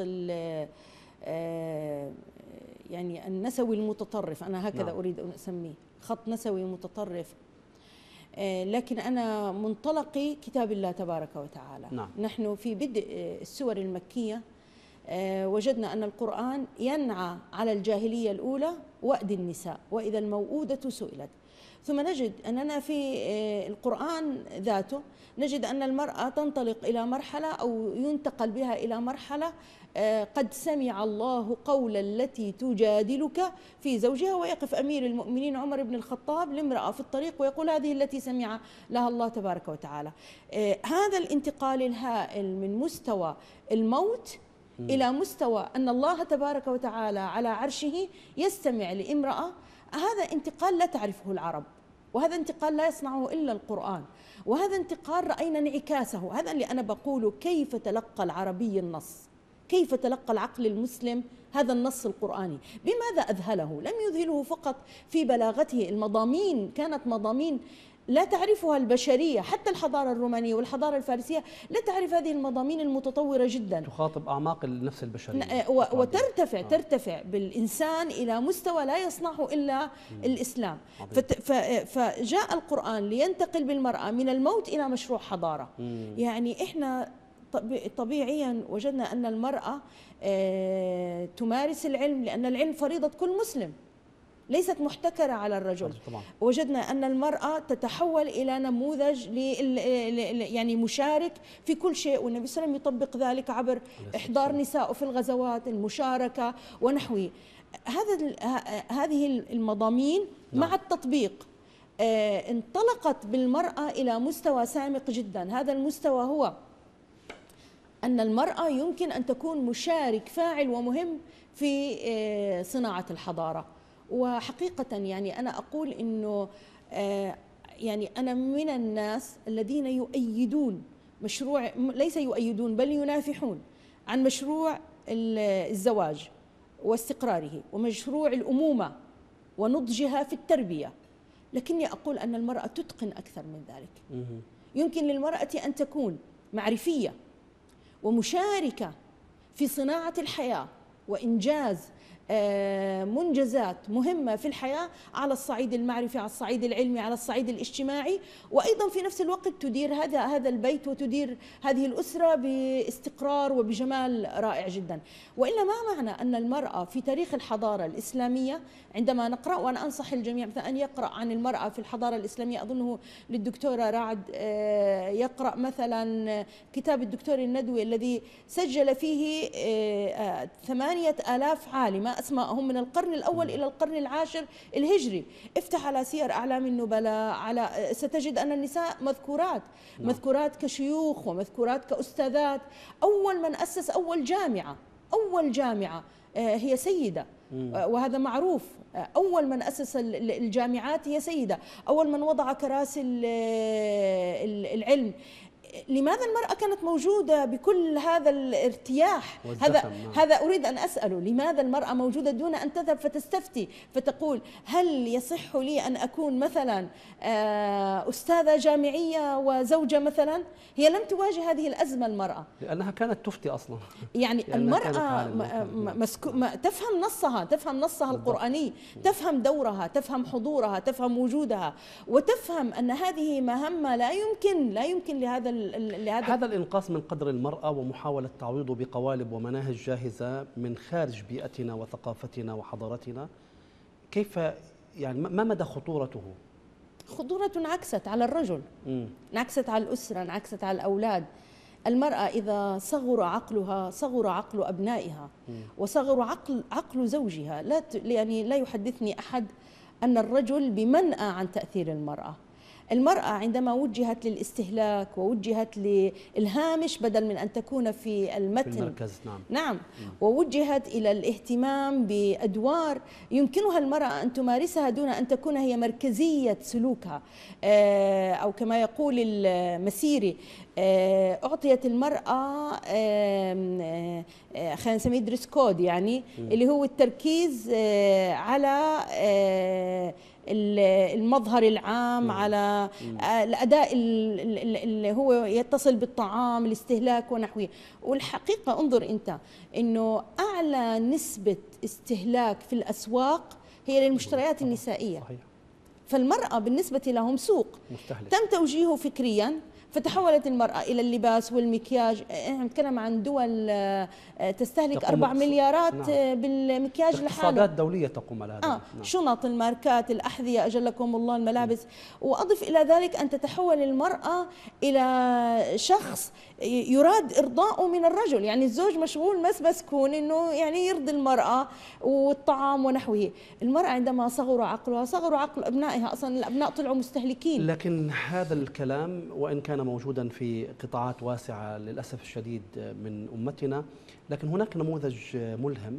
يعني النسوي المتطرف أنا هكذا نعم. أريد أن أسميه خط نسوي متطرف آه، لكن أنا منطلقي كتاب الله تبارك وتعالى نعم. نحن في بدء آه، السور المكية آه، وجدنا أن القرآن ينعى على الجاهلية الأولى وأد النساء وإذا الموؤودة سئلت ثم نجد أننا في آه، القرآن ذاته نجد أن المرأة تنطلق إلى مرحلة أو ينتقل بها إلى مرحلة آه، قد سمع الله قول التي تجادلك في زوجها ويقف أمير المؤمنين عمر بن الخطاب لامرأة في الطريق ويقول هذه التي سمع لها الله تبارك وتعالى آه، هذا الانتقال الهائل من مستوى الموت إلى مستوى أن الله تبارك وتعالى على عرشه يستمع لامرأة هذا انتقال لا تعرفه العرب وهذا انتقال لا يصنعه الا القران وهذا انتقال راينا انعكاسه هذا اللي انا بقوله كيف تلقى العربي النص كيف تلقى العقل المسلم هذا النص القرآني بماذا أذهله لم يذهله فقط في بلاغته المضامين كانت مضامين لا تعرفها البشرية حتى الحضارة الرومانية والحضارة الفارسية لا تعرف هذه المضامين المتطورة جدا تخاطب أعماق النفس البشرية وترتفع آه. ترتفع بالإنسان إلى مستوى لا يصنعه إلا مم. الإسلام فجاء القرآن لينتقل بالمرأة من الموت إلى مشروع حضارة مم. يعني إحنا طبيعيا وجدنا أن المرأة آه، تمارس العلم لأن العلم فريضة كل مسلم ليست محتكرة على الرجل طبعا. وجدنا أن المرأة تتحول إلى نموذج يعني مشارك في كل شيء والنبي صلى الله عليه وسلم يطبق ذلك عبر إحضار نسائه في الغزوات المشاركة ونحوه هذا هذه المضامين نعم. مع التطبيق آه، انطلقت بالمرأة إلى مستوى سامق جدا هذا المستوى هو أن المرأة يمكن أن تكون مشارك فاعل ومهم في آه، صناعة الحضارة وحقيقة يعني أنا أقول أنه آه، يعني أنا من الناس الذين يؤيدون مشروع ليس يؤيدون بل ينافحون عن مشروع الزواج واستقراره ومشروع الأمومة ونضجها في التربية لكني أقول أن المرأة تتقن أكثر من ذلك يمكن للمرأة أن تكون معرفية ومشاركة في صناعة الحياة وإنجاز آه، منجزات مهمة في الحياة على الصعيد المعرفي على الصعيد العلمي على الصعيد الاجتماعي وأيضا في نفس الوقت تدير هذا هذا البيت وتدير هذه الأسرة باستقرار وبجمال رائع جدا وإلا ما معنى أن المرأة في تاريخ الحضارة الإسلامية عندما نقرأ وأنا أنصح الجميع مثلا أن يقرأ عن المرأة في الحضارة الإسلامية أظنه للدكتورة رعد آه، يقرأ مثلا كتاب الدكتور الندوي الذي سجل فيه آه، ثمانية آلاف عالمة أسماءهم من القرن الأول إلى القرن العاشر الهجري افتح على سير أعلام النبلاء على ستجد أن النساء مذكورات نعم. مذكورات كشيوخ ومذكورات كأستاذات أول من أسس أول جامعة أول جامعة آه، هي سيدة آه، وهذا معروف آه، أول من أسس الجامعات هي سيدة أول من وضع كراسي العلم لماذا المرأة كانت موجودة بكل هذا الارتياح هذا نعم. هذا أريد أن أسأله لماذا المرأة موجودة دون أن تذهب فتستفتي فتقول هل يصح لي أن أكون مثلا آه، أستاذة جامعية وزوجة مثلا هي لم تواجه هذه الأزمة المرأة لأنها كانت تفتي أصلا يعني المرأة نعم. مسكو... تفهم نصها تفهم نصها القرآني تفهم دورها تفهم حضورها تفهم وجودها وتفهم أن هذه مهمة لا يمكن لا يمكن لهذا لهذا هذا الانقاص من قدر المراه ومحاوله تعويضه بقوالب ومناهج جاهزه من خارج بيئتنا وثقافتنا وحضارتنا كيف يعني ما مدى خطورته؟ خطورة انعكست على الرجل انعكست على الأسرة انعكست على الأولاد المرأة إذا صغر عقلها صغر عقل أبنائها وصغر عقل عقل زوجها لا يعني لا يحدثني أحد أن الرجل بمنأى عن تأثير المرأة المرأة عندما وجهت للاستهلاك ووجهت للهامش بدل من أن تكون في المتن في المركز نعم نعم ووجهت إلى الاهتمام بأدوار يمكنها المرأة أن تمارسها دون أن تكون هي مركزية سلوكها آه، أو كما يقول المسيري آه، أعطيت المرأة آه، خلينا نسميه دريس كود يعني اللي هو التركيز على المظهر العام على آه، الاداء اللي هو يتصل بالطعام الاستهلاك ونحوه والحقيقه انظر انت انه اعلى نسبه استهلاك في الاسواق هي للمشتريات النسائيه صحيح. فالمراه بالنسبه لهم سوق مستهلك. تم توجيهه فكريا فتحولت المرأة إلى اللباس والمكياج احنا نتكلم عن دول آه، تستهلك أربع مليارات نعم. آه، بالمكياج لحالها اقتصادات دولية تقوم على هذا آه. نعم. شنط الماركات الأحذية أجلكم الله الملابس نعم. وأضف إلى ذلك أن تتحول المرأة إلى شخص يراد إرضاءه من الرجل يعني الزوج مشغول مس مسكون أنه يعني يرضي المرأة والطعام ونحوه المرأة عندما صغر عقلها صغر عقل أبنائها أصلا الأبناء طلعوا مستهلكين لكن هذا الكلام وإن كان موجودا في قطاعات واسعة للأسف الشديد من أمتنا لكن هناك نموذج ملهم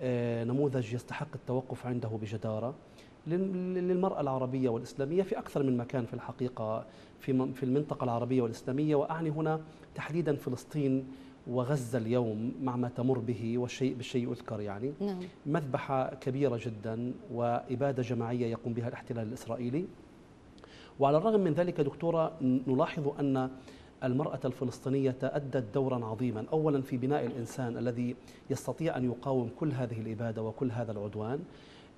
آه، نموذج يستحق التوقف عنده بجدارة للمرأة العربية والإسلامية في أكثر من مكان في الحقيقة في في المنطقة العربية والإسلامية وأعني هنا تحديدا فلسطين وغزة اليوم مع ما تمر به والشيء بالشيء يذكر يعني نعم. مذبحة كبيرة جدا وإبادة جماعية يقوم بها الاحتلال الإسرائيلي وعلى الرغم من ذلك دكتورة نلاحظ أن المرأة الفلسطينية أدت دورا عظيما أولا في بناء الإنسان الذي يستطيع أن يقاوم كل هذه الإبادة وكل هذا العدوان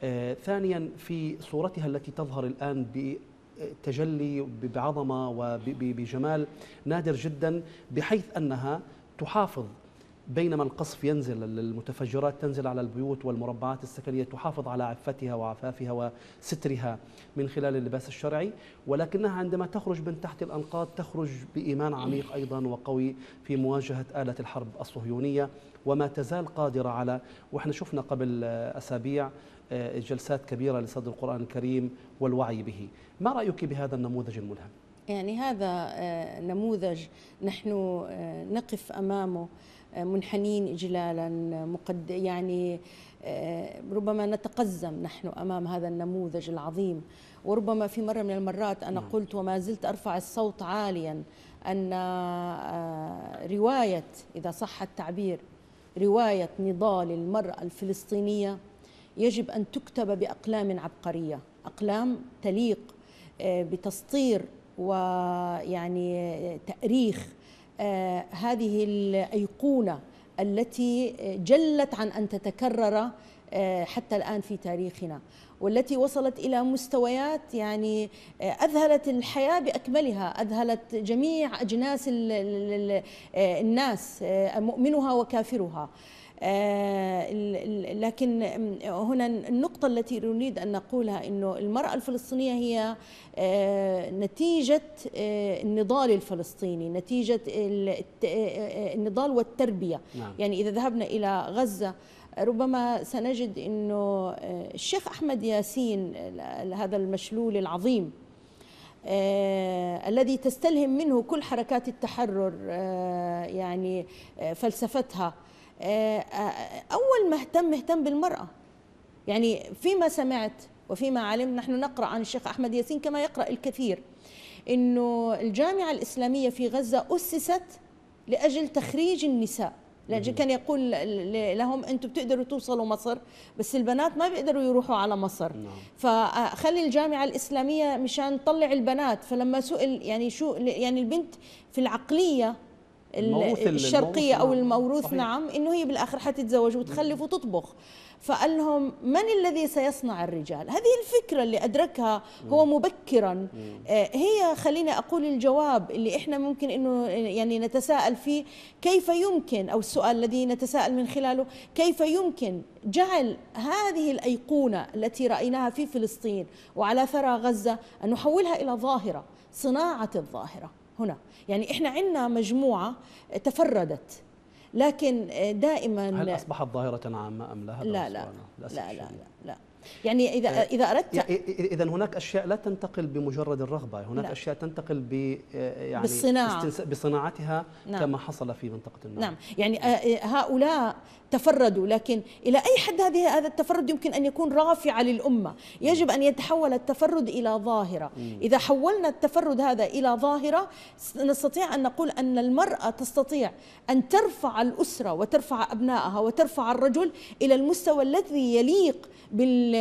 آه، ثانيا في صورتها التي تظهر الآن بتجلي بعظمة وبجمال نادر جدا بحيث أنها تحافظ بينما القصف ينزل المتفجرات تنزل على البيوت والمربعات السكنية تحافظ على عفتها وعفافها وسترها من خلال اللباس الشرعي ولكنها عندما تخرج من تحت الأنقاض تخرج بإيمان عميق أيضا وقوي في مواجهة آلة الحرب الصهيونية وما تزال قادرة على وإحنا شفنا قبل أسابيع آه، جلسات كبيرة لصدر القرآن الكريم والوعي به ما رأيك بهذا النموذج الملهم؟ يعني هذا آه، نموذج نحن آه، نقف أمامه منحنين إجلالا مقد يعني آه، ربما نتقزم نحن أمام هذا النموذج العظيم وربما في مرة من المرات أنا نعم. قلت وما زلت أرفع الصوت عاليا أن آه، رواية إذا صح التعبير رواية نضال المرأة الفلسطينية يجب أن تكتب بأقلام عبقرية أقلام تليق آه، بتسطير ويعني تأريخ آه، هذه الأيقونة التي جلت عن أن تتكرر آه، حتى الآن في تاريخنا والتي وصلت إلى مستويات يعني آه، أذهلت الحياة بأكملها أذهلت جميع أجناس الناس مؤمنها وكافرها آه، لكن هنا النقطة التي نريد أن نقولها أنه المرأة الفلسطينية هي آه، نتيجة آه، النضال الفلسطيني نتيجة النضال والتربية نعم. يعني إذا ذهبنا إلى غزة ربما سنجد أنه الشيخ أحمد ياسين هذا المشلول العظيم آه الذي تستلهم منه كل حركات التحرر آه يعني آه فلسفتها آه، آه، أول ما اهتم اهتم بالمرأة يعني فيما سمعت وفيما علم نحن نقرأ عن الشيخ أحمد ياسين كما يقرأ الكثير أنه الجامعة الإسلامية في غزة أسست لأجل تخريج النساء لأجل كان يقول لهم أنتم بتقدروا توصلوا مصر بس البنات ما بيقدروا يروحوا على مصر نعم. فخلي آه، الجامعة الإسلامية مشان تطلع البنات فلما سئل يعني شو يعني البنت في العقلية الشرقيه او نعم، الموروث صحيح. نعم انه هي بالاخر حتتزوج وتخلف وتطبخ فقال لهم من الذي سيصنع الرجال هذه الفكره اللي ادركها هو مبكرا آه، هي خليني اقول الجواب اللي احنا ممكن انه يعني نتساءل فيه كيف يمكن او السؤال الذي نتساءل من خلاله كيف يمكن جعل هذه الايقونه التي رايناها في فلسطين وعلى ثرى غزه ان نحولها الى ظاهره صناعه الظاهره هنا يعني احنا عندنا مجموعه تفردت لكن آه، دائما هل اصبحت ظاهره عامه ام لا لا لا لا, لا لا لا لا يعني إذا آه، إذا أردت إذا هناك أشياء لا تنتقل بمجرد الرغبة هناك لا. أشياء تنتقل ب آه، يعني بالصناعة بصناعتها نعم. كما حصل في منطقة النار نعم يعني آه، إيه، هؤلاء تفردوا لكن إلى أي حد هذه هذا التفرد يمكن أن يكون رافعة للأمة يجب أن يتحول التفرد إلى ظاهرة إذا حولنا التفرد هذا إلى ظاهرة نستطيع أن نقول أن المرأة تستطيع أن ترفع الأسرة وترفع أبنائها وترفع الرجل إلى المستوى الذي يليق بال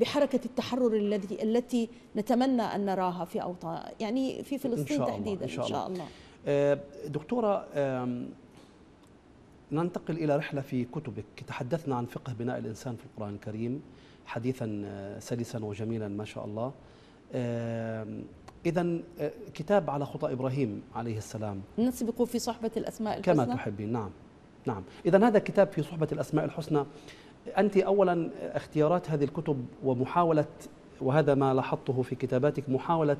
بحركه التحرر الذي التي نتمنى ان نراها في اوطان يعني في فلسطين إن تحديدا إن شاء, الله, ان شاء الله, آه، دكتوره ننتقل الى رحله في كتبك تحدثنا عن فقه بناء الانسان في القران الكريم حديثا آه، سلسا وجميلا ما شاء الله إذا آه، كتاب على خطى إبراهيم عليه السلام نسبق في صحبة الأسماء الحسنى كما تحبين نعم نعم إذا هذا كتاب في صحبة الأسماء الحسنى أنت أولا اختيارات هذه الكتب ومحاولة وهذا ما لاحظته في كتاباتك محاولة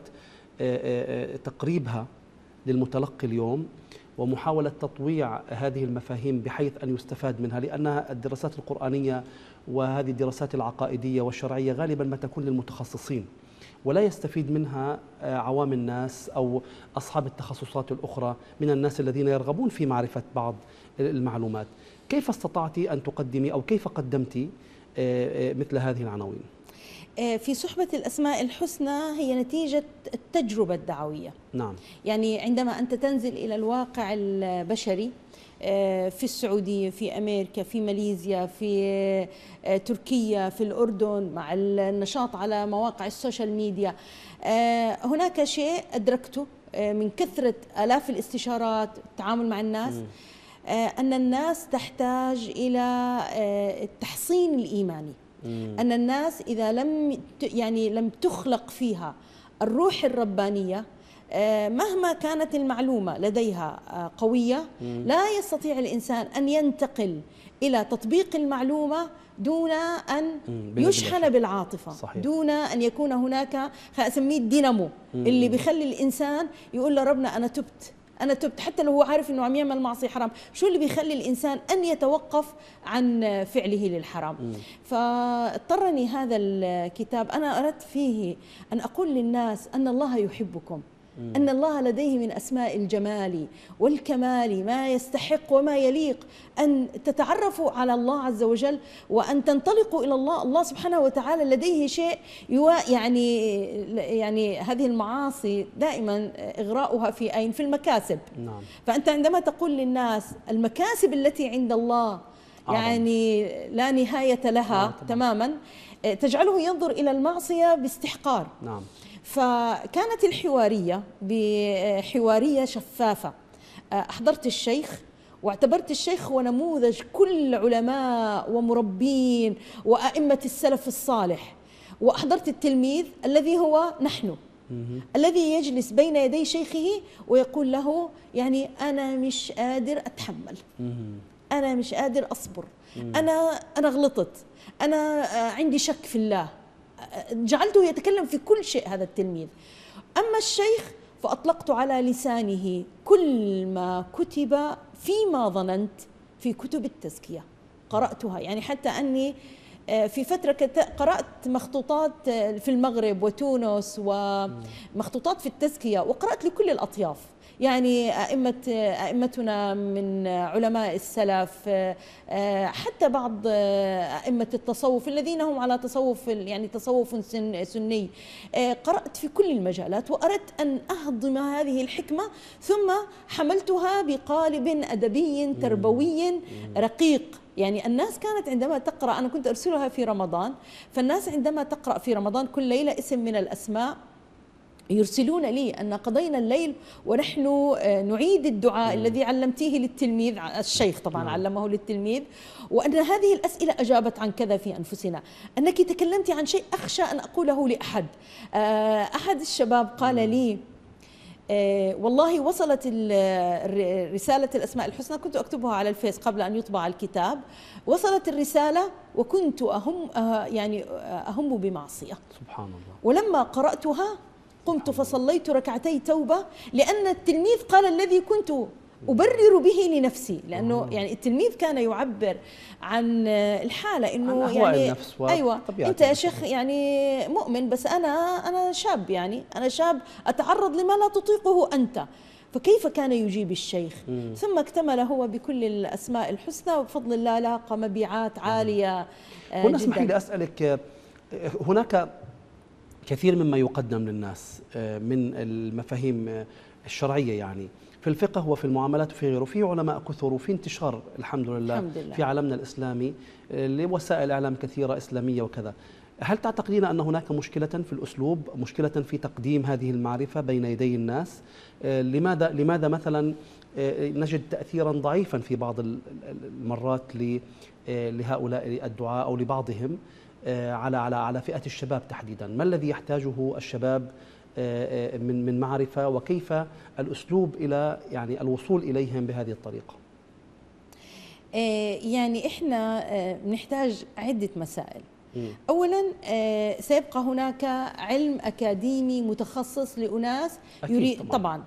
آه، آه، آه، تقريبها للمتلقي اليوم ومحاولة تطويع هذه المفاهيم بحيث أن يستفاد منها لأنها الدراسات القرآنية وهذه الدراسات العقائدية والشرعية غالبا ما تكون للمتخصصين ولا يستفيد منها عوام الناس أو أصحاب التخصصات الأخرى من الناس الذين يرغبون في معرفة بعض المعلومات كيف استطعت أن تقدمي أو كيف قدمت آه، آه، مثل هذه العناوين؟ آه، في صحبة الأسماء الحسنى هي نتيجة التجربة الدعوية نعم يعني عندما أنت تنزل إلى الواقع البشري في السعودية في أمريكا في ماليزيا في تركيا في الأردن مع النشاط على مواقع السوشيال ميديا هناك شيء أدركته من كثرة آلاف الاستشارات التعامل مع الناس م. آه، أن الناس تحتاج إلى آه، التحصين الإيماني أن الناس إذا لم يعني لم تخلق فيها الروح الربانية آه، مهما كانت المعلومة لديها قوية لا يستطيع الإنسان أن ينتقل إلى تطبيق المعلومة دون أن يشحن بالعاطفة صحيح. دون أن يكون هناك أسميه الدينامو اللي بيخلي الإنسان يقول لربنا أنا تبت انا تبت حتى لو هو عارف انه عم يعمل معصيه حرام شو اللي بيخلي الانسان ان يتوقف عن فعله للحرام فاضطرني هذا الكتاب انا اردت فيه ان اقول للناس ان الله يحبكم أن الله لديه من أسماء الجمال والكمال ما يستحق وما يليق أن تتعرفوا على الله عز وجل وأن تنطلقوا إلى الله الله سبحانه وتعالى لديه شيء يعني يعني هذه المعاصي دائما إغراؤها في أين في المكاسب نعم. فأنت عندما تقول للناس المكاسب التي عند الله يعني لا نهاية لها آه، تماما آه، تجعله ينظر إلى المعصية باستحقار نعم فكانت الحوارية بحوارية شفافة آه، أحضرت الشيخ واعتبرت الشيخ هو نموذج كل علماء ومربين وأئمة السلف الصالح وأحضرت التلميذ الذي هو نحن الذي يجلس بين يدي شيخه ويقول له يعني أنا مش قادر أتحمل أنا مش قادر أصبر أنا أنا غلطت أنا آه، عندي شك في الله جعلته يتكلم في كل شيء هذا التلميذ أما الشيخ فأطلقت على لسانه كل ما كتب فيما ظننت في كتب التزكية قرأتها يعني حتى أني آه، في فترة قرأت مخطوطات آه، في المغرب وتونس ومخطوطات في التزكية وقرأت لكل الأطياف يعني أئمة أئمتنا من علماء السلف آه، آه، حتى بعض آه، أئمة التصوف الذين هم على تصوف يعني تصوف سني قرأت في كل المجالات وأردت أن أهضم هذه الحكمة ثم حملتها بقالب أدبي تربوي رقيق يعني الناس كانت عندما تقرأ أنا كنت أرسلها في رمضان فالناس عندما تقرأ في رمضان كل ليلة اسم من الأسماء يرسلون لي أن قضينا الليل ونحن آه، نعيد الدعاء مم. الذي علمتيه للتلميذ الشيخ طبعا مم. نعم. علمه للتلميذ وأن هذه الأسئلة أجابت عن كذا في أنفسنا أنك تكلمت عن شيء أخشى أن أقوله لأحد آه، أحد الشباب قال لي آه، والله وصلت رسالة الأسماء الحسنى كنت أكتبها على الفيس قبل أن يطبع الكتاب وصلت الرسالة وكنت أهم يعني أهم بمعصية سبحان الله ولما قرأتها قمت فصليت ركعتي توبة لأن التلميذ قال الذي كنت أبرر به لنفسي لأنه آه. يعني التلميذ كان يعبر عن الحالة إنه يعني النفس أيوة أنت يا شيخ يعني مؤمن بس أنا أنا شاب يعني أنا شاب أتعرض لما لا تطيقه أنت فكيف كان يجيب الشيخ مم. ثم اكتمل هو بكل الأسماء الحسنى وبفضل الله لاقى مبيعات آه. عالية آه، هنا اسمحي لي أسألك هناك كثير مما يقدم للناس آه، من المفاهيم آه، الشرعيه يعني في الفقه وفي المعاملات وفي غيره في علماء كثر وفي انتشار الحمد لله, الحمد لله في عالمنا الاسلامي آه، لوسائل اعلام كثيره اسلاميه وكذا هل تعتقدين أن هناك مشكلة في الأسلوب مشكلة في تقديم هذه المعرفة بين يدي الناس لماذا, لماذا مثلا نجد تأثيرا ضعيفا في بعض المرات لهؤلاء الدعاء أو لبعضهم آه، على على على فئه الشباب تحديدا، ما الذي يحتاجه الشباب آه، آه، من من معرفه وكيف الاسلوب الى يعني الوصول اليهم بهذه الطريقه؟ يعني احنا بنحتاج عده مسائل. اولا سيبقى هناك علم اكاديمي متخصص لاناس يريد طبعا, طبعاً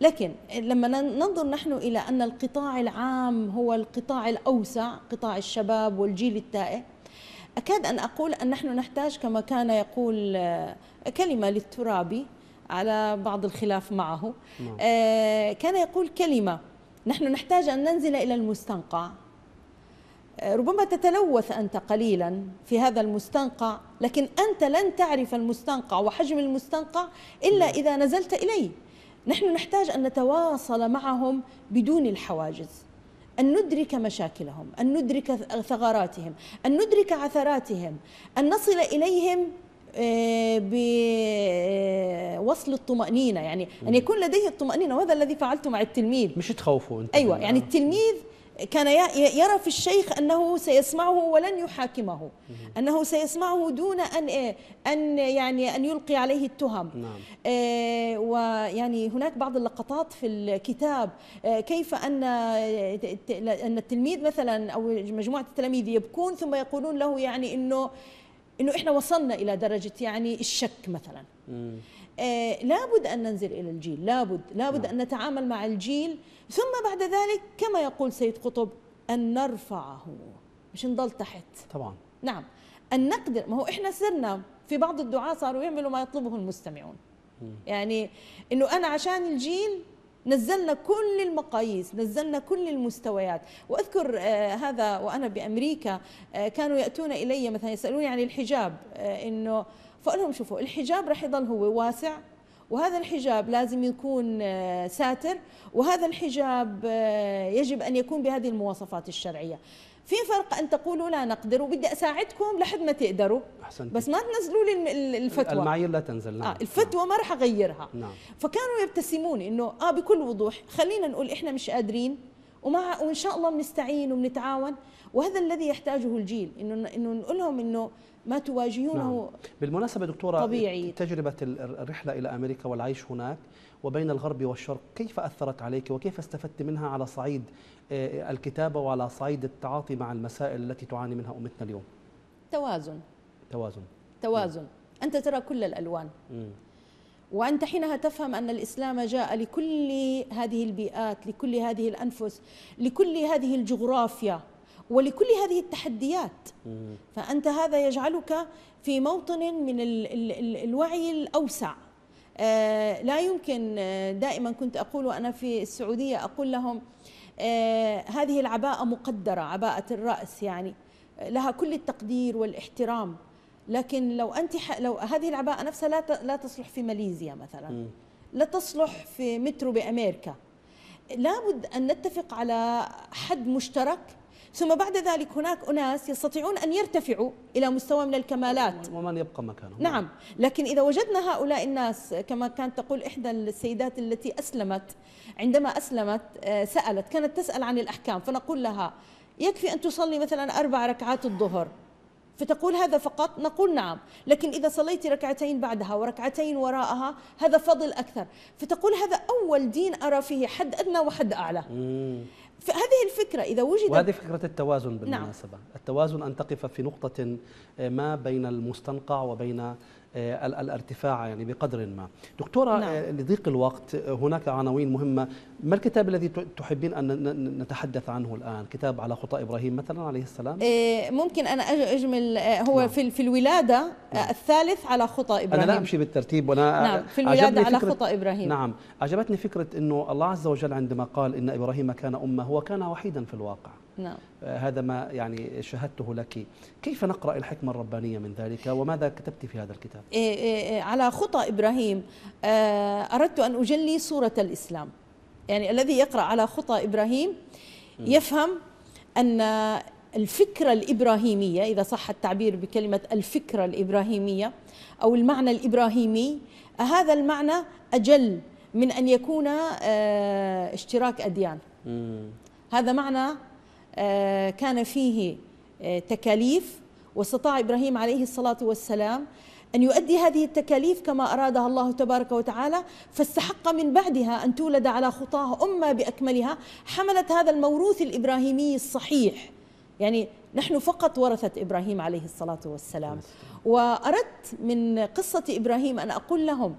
لكن لما ننظر نحن الى ان القطاع العام هو القطاع الاوسع قطاع الشباب والجيل التائه أكاد أن أقول أن نحن نحتاج كما كان يقول آه، كلمة للترابي على بعض الخلاف معه نعم. آه، كان يقول كلمة نحن نحتاج أن ننزل إلى المستنقع آه، ربما تتلوث أنت قليلا في هذا المستنقع لكن أنت لن تعرف المستنقع وحجم المستنقع إلا نعم. إذا نزلت إليه نحن نحتاج أن نتواصل معهم بدون الحواجز أن ندرك مشاكلهم أن ندرك ثغراتهم أن ندرك عثراتهم أن نصل إليهم آه، بوصل آه، الطمأنينة يعني أن يكون لديه الطمأنينة وهذا الذي فعلته مع التلميذ مش تخوفه أنت أيوة يعني نعم. التلميذ كان يرى في الشيخ انه سيسمعه ولن يحاكمه انه سيسمعه دون ان إيه، ان يعني ان يلقي عليه التهم نعم. آه، ويعني هناك بعض اللقطات في الكتاب آه، كيف ان ان التلميذ مثلا او مجموعه التلاميذ يبكون ثم يقولون له يعني انه انه احنا وصلنا الى درجه يعني الشك مثلا مم. آه، لابد أن ننزل إلى الجيل لابد لابد نعم. أن نتعامل مع الجيل ثم بعد ذلك كما يقول سيد قطب أن نرفعه مش نضل تحت طبعا نعم أن نقدر ما هو إحنا صرنا في بعض الدعاة صاروا يعملوا ما يطلبه المستمعون يعني أنه أنا عشان الجيل نزلنا كل المقاييس نزلنا كل المستويات وأذكر آه هذا وأنا بأمريكا آه كانوا يأتون إلي مثلا يسألوني عن الحجاب آه أنه فقال لهم شوفوا الحجاب راح يضل هو واسع وهذا الحجاب لازم يكون آه، ساتر وهذا الحجاب آه، يجب ان يكون بهذه المواصفات الشرعيه في فرق ان تقولوا لا نقدر وبدي اساعدكم لحد ما تقدروا أحسنتي. بس ما تنزلوا لي الفتوى المعايير لا تنزل نعم. آه الفتوى نعم. ما راح اغيرها نعم. فكانوا يبتسمون انه اه بكل وضوح خلينا نقول احنا مش قادرين ومع وان شاء الله بنستعين وبنتعاون وهذا الذي يحتاجه الجيل انه انه نقول لهم انه ما تواجهونه نعم. بالمناسبة دكتورة طبيعي. تجربة الرحلة إلى أمريكا والعيش هناك وبين الغرب والشرق كيف أثرت عليك وكيف استفدت منها على صعيد آه، الكتابة وعلى صعيد التعاطي مع المسائل التي تعاني منها أمتنا اليوم توازن توازن توازن م. أنت ترى كل الألوان م. وأنت حينها تفهم أن الإسلام جاء لكل هذه البيئات لكل هذه الأنفس لكل هذه الجغرافيا ولكل هذه التحديات فأنت هذا يجعلك في موطن من الـ الـ الـ الوعي الأوسع آه، لا يمكن آه، دائما كنت أقول وأنا في السعودية أقول لهم آه، هذه العباءة مقدرة عباءة الرأس يعني لها كل التقدير والاحترام لكن لو أنت لو هذه العباءة نفسها لا لا تصلح في ماليزيا مثلا لا تصلح في مترو بأمريكا لابد أن نتفق على حد مشترك ثم بعد ذلك هناك أناس يستطيعون أن يرتفعوا إلى مستوى من الكمالات ومن يبقى مكانهم نعم. نعم لكن إذا وجدنا هؤلاء الناس كما كانت تقول إحدى السيدات التي أسلمت عندما أسلمت آه، سألت كانت تسأل عن الأحكام فنقول لها يكفي أن تصلي مثلا أربع ركعات الظهر فتقول هذا فقط نقول نعم لكن إذا صليت ركعتين بعدها وركعتين وراءها هذا فضل أكثر فتقول هذا أول دين أرى فيه حد أدنى وحد أعلى مم. هذه الفكرة إذا وجدت وهذه فكرة التوازن نعم. بالمناسبة نعم. التوازن أن تقف في نقطة آه، ما بين المستنقع وبين آه، الارتفاع يعني بقدر ما دكتورة نعم. آه، لضيق الوقت آه، هناك عناوين مهمة ما الكتاب الذي تحبين أن نتحدث عنه الآن كتاب على خطى إبراهيم مثلا عليه السلام ممكن أنا أجمل هو نعم. في الولادة نعم. الثالث على خطى إبراهيم أنا لا أمشي بالترتيب وأنا نعم في الولادة على خطى إبراهيم نعم عجبتني فكرة أنه الله عز وجل عندما قال إن إبراهيم كان أمة هو كان وحيدا في الواقع نعم. آه، هذا ما يعني شهدته لك كيف نقرأ الحكمة الربانية من ذلك وماذا كتبت في هذا الكتاب إيه، إيه، إيه، على خطى إبراهيم آه، أردت أن أجلي صورة الإسلام يعني الذي يقرأ على خطى إبراهيم يفهم أن الفكرة الإبراهيمية إذا صح التعبير بكلمة الفكرة الإبراهيمية أو المعنى الإبراهيمي هذا المعنى أجل من أن يكون آه، اشتراك أديان هذا معنى آه، كان فيه آه، تكاليف واستطاع ابراهيم عليه الصلاه والسلام ان يؤدي هذه التكاليف كما ارادها الله تبارك وتعالى فاستحق من بعدها ان تولد على خطاه امه باكملها حملت هذا الموروث الابراهيمي الصحيح يعني نحن فقط ورثة إبراهيم عليه الصلاة والسلام وأردت من قصة إبراهيم أن أقول لهم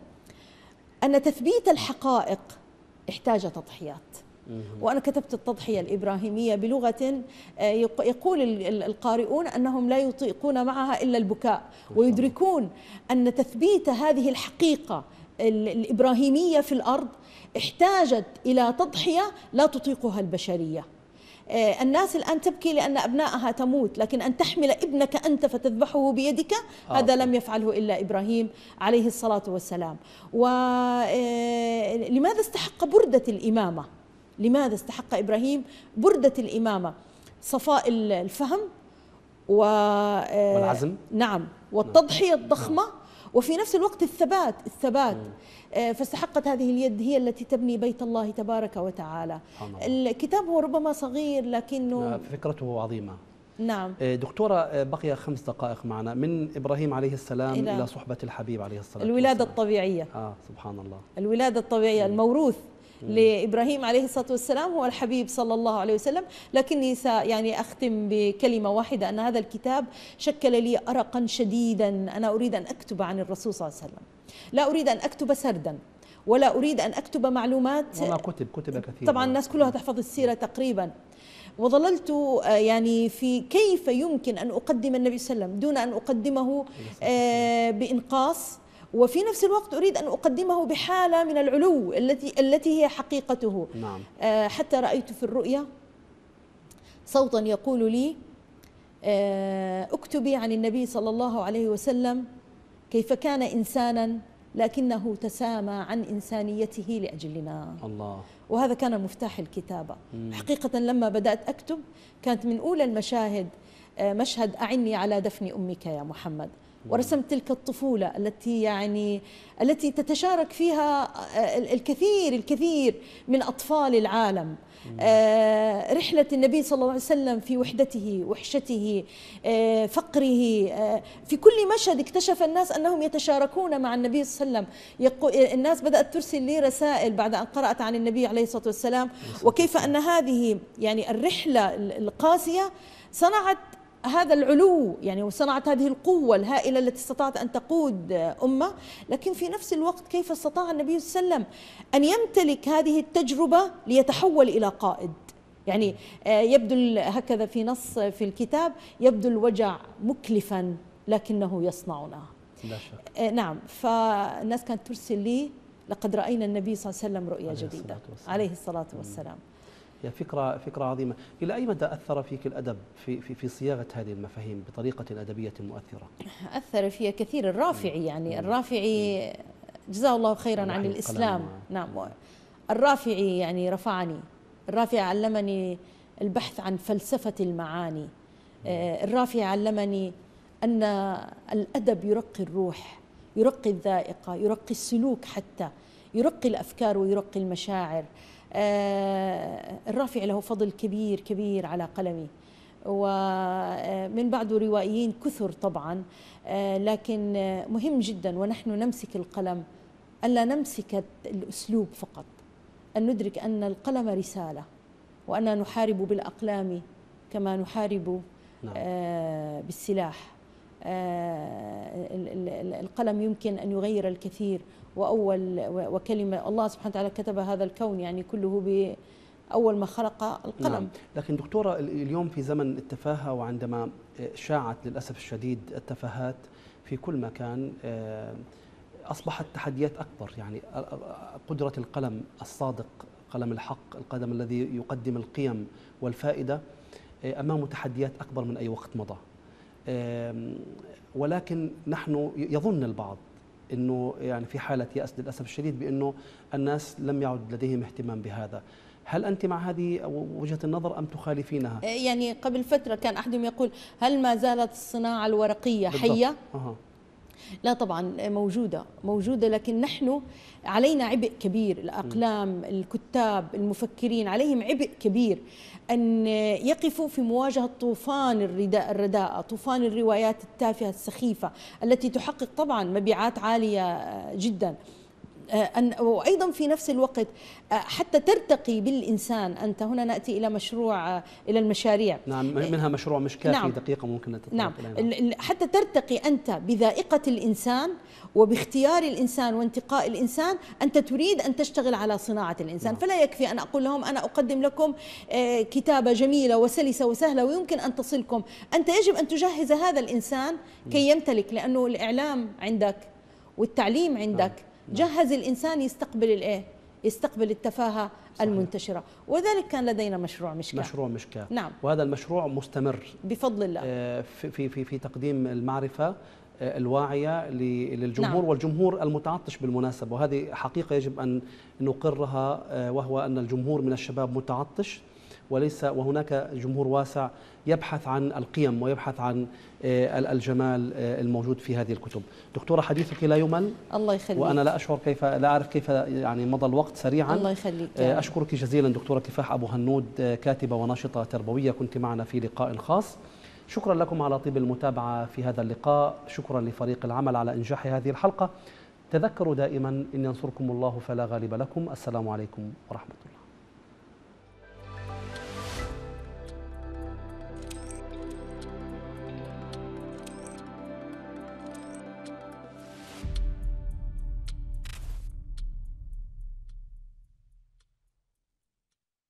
أن تثبيت الحقائق احتاج تضحيات وأنا كتبت التضحية الإبراهيمية بلغة آه، يقول القارئون أنهم لا يطيقون معها إلا البكاء ويدركون أن تثبيت هذه الحقيقة الإبراهيمية في الأرض احتاجت إلى تضحية لا تطيقها البشرية آه، الناس الآن تبكي لأن أبنائها تموت لكن أن تحمل ابنك أنت فتذبحه بيدك آه، هذا لم يفعله إلا إبراهيم عليه الصلاة والسلام ولماذا استحق بردة الإمامة لماذا استحق إبراهيم بردة الإمامة صفاء الفهم و آه، والعزم نعم, نعم. والتضحية نعم. الضخمة وفي نفس الوقت الثبات الثبات آه، فاستحقت هذه اليد هي التي تبني بيت الله تبارك وتعالى الكتاب هو ربما صغير لكنه فكرته عظيمة نعم آه، دكتورة بقي خمس دقائق معنا من إبراهيم عليه السلام إلى, إلى صحبة الحبيب عليه الصلاة الولادة والسلام. الطبيعية آه سبحان الله الولادة الطبيعية الموروث لابراهيم عليه الصلاه والسلام هو الحبيب صلى الله عليه وسلم لكني يعني اختم بكلمه واحده ان هذا الكتاب شكل لي ارقا شديدا انا اريد ان اكتب عن الرسول صلى الله عليه وسلم لا اريد ان اكتب سردا ولا اريد ان اكتب معلومات وما كتب كتب كثير طبعا الناس كلها تحفظ السيره تقريبا وظللت آه، يعني في كيف يمكن ان اقدم النبي صلى الله عليه وسلم دون ان اقدمه إيه، آه، بانقاص وفي نفس الوقت أريد أن أقدمه بحالة من العلو التي التي هي حقيقته نعم. آه، حتى رأيت في الرؤيا صوتا يقول لي آه، اكتبي عن النبي صلى الله عليه وسلم كيف كان إنسانا لكنه تسامى عن إنسانيته لأجلنا الله وهذا كان مفتاح الكتابة مم. حقيقة لما بدأت أكتب كانت من أولى المشاهد آه، مشهد أعني على دفن أمك يا محمد ورسم تلك الطفولة التي يعني التي تتشارك فيها آه، الكثير الكثير من أطفال العالم آه، رحلة النبي صلى الله عليه وسلم في وحدته وحشته آه، فقره في كل مشهد اكتشف الناس أنهم يتشاركون مع النبي صلى الله عليه وسلم الناس بدأت ترسل لي رسائل بعد أن قرأت عن النبي عليه الصلاة والسلام وكيف أن هذه يعني الرحلة القاسية صنعت هذا العلو يعني وصنعت هذه القوة الهائلة التي استطاعت أن تقود أمة لكن في نفس الوقت كيف استطاع النبي صلى الله عليه وسلم أن يمتلك هذه التجربة ليتحول إلى قائد يعني آه، يبدو هكذا في نص في الكتاب يبدو الوجع مكلفا لكنه يصنعنا لا شك. آه، نعم فالناس كانت ترسل لي لقد رأينا النبي صلى الله عليه وسلم رؤيا عليه جديدة الصلاة عليه الصلاة والسلام هي فكرة فكرة عظيمة، إلى أي مدى أثر فيك الأدب في في في صياغة هذه المفاهيم بطريقة أدبية مؤثرة؟ أثر فيها كثير الرافعي يعني الرافعي جزاه الله خيرا عن الإسلام نعم الرافعي يعني رفعني الرافعي علمني البحث عن فلسفة المعاني آه، الرافعي علمني أن الأدب يرقي الروح يرقي الذائقة يرقي السلوك حتى يرقي الأفكار ويرقي المشاعر آه، الرافع له فضل كبير كبير على قلمي ومن آه، بعده روائيين كثر طبعا آه، لكن مهم جدا ونحن نمسك القلم ألا نمسك الأسلوب فقط أن ندرك أن القلم رسالة وأن نحارب بالأقلام كما نحارب نعم. بالسلاح آه، القلم يمكن أن يغير الكثير وأول وكلمة الله سبحانه وتعالى كتب هذا الكون يعني كله ب أول ما خلق القلم نعم. لكن دكتورة اليوم في زمن التفاهة وعندما شاعت للأسف الشديد التفاهات في كل مكان آه، أصبحت تحديات أكبر يعني قدرة القلم الصادق قلم الحق القلم الذي يقدم القيم والفائدة آه، أمامه تحديات أكبر من أي وقت مضى ولكن نحن يظن البعض انه يعني في حاله ياس للاسف الشديد بانه الناس لم يعد لديهم اهتمام بهذا هل أنت مع هذه وجهة النظر أم تخالفينها؟ يعني قبل فترة كان أحدهم يقول هل ما زالت الصناعة الورقية بالضبط. حية؟ أه. لا طبعا موجودة موجودة لكن نحن علينا عبء كبير الأقلام الكتاب المفكرين عليهم عبء كبير أن يقفوا في مواجهة طوفان الرداءة طوفان الروايات التافهة السخيفة التي تحقق طبعا مبيعات عالية جدا آه، أن وأيضا في نفس الوقت آه، حتى ترتقي بالإنسان أنت هنا نأتي إلى مشروع آه، إلى المشاريع نعم منها مشروع كافي نعم دقيقة ممكن أن نعم حتى ترتقي أنت بذائقة الإنسان وباختيار الإنسان وانتقاء الإنسان أنت تريد أن تشتغل على صناعة الإنسان نعم. فلا يكفي أن أقول لهم أنا أقدم لكم كتابة جميلة وسلسة وسهلة ويمكن أن تصلكم أنت يجب أن تجهز هذا الإنسان كي يمتلك لأنه الإعلام عندك والتعليم عندك نعم. جهز الإنسان يستقبل الإيه؟ يستقبل التفاهة صحيح. المنتشرة وذلك كان لدينا مشروع مشكاة مشروع مشكاة نعم وهذا المشروع مستمر بفضل الله آه، في, في, في, في تقديم المعرفة آه، الواعية للجمهور نعم. والجمهور المتعطش بالمناسبة وهذه حقيقة يجب أن نقرها آه، وهو أن الجمهور من الشباب متعطش وليس وهناك جمهور واسع يبحث عن القيم ويبحث عن آه، الجمال آه، الموجود في هذه الكتب دكتورة حديثك لا يمل الله يخليك وأنا لا أشعر كيف لا أعرف كيف يعني مضى الوقت سريعا الله يخليك يعني. أشكرك جزيلا دكتورة كفاح أبو هنود كاتبة وناشطة تربوية كنت معنا في لقاء خاص شكرا لكم على طيب المتابعة في هذا اللقاء شكرا لفريق العمل على إنجاح هذه الحلقة تذكروا دائما إن ينصركم الله فلا غالب لكم السلام عليكم ورحمة الله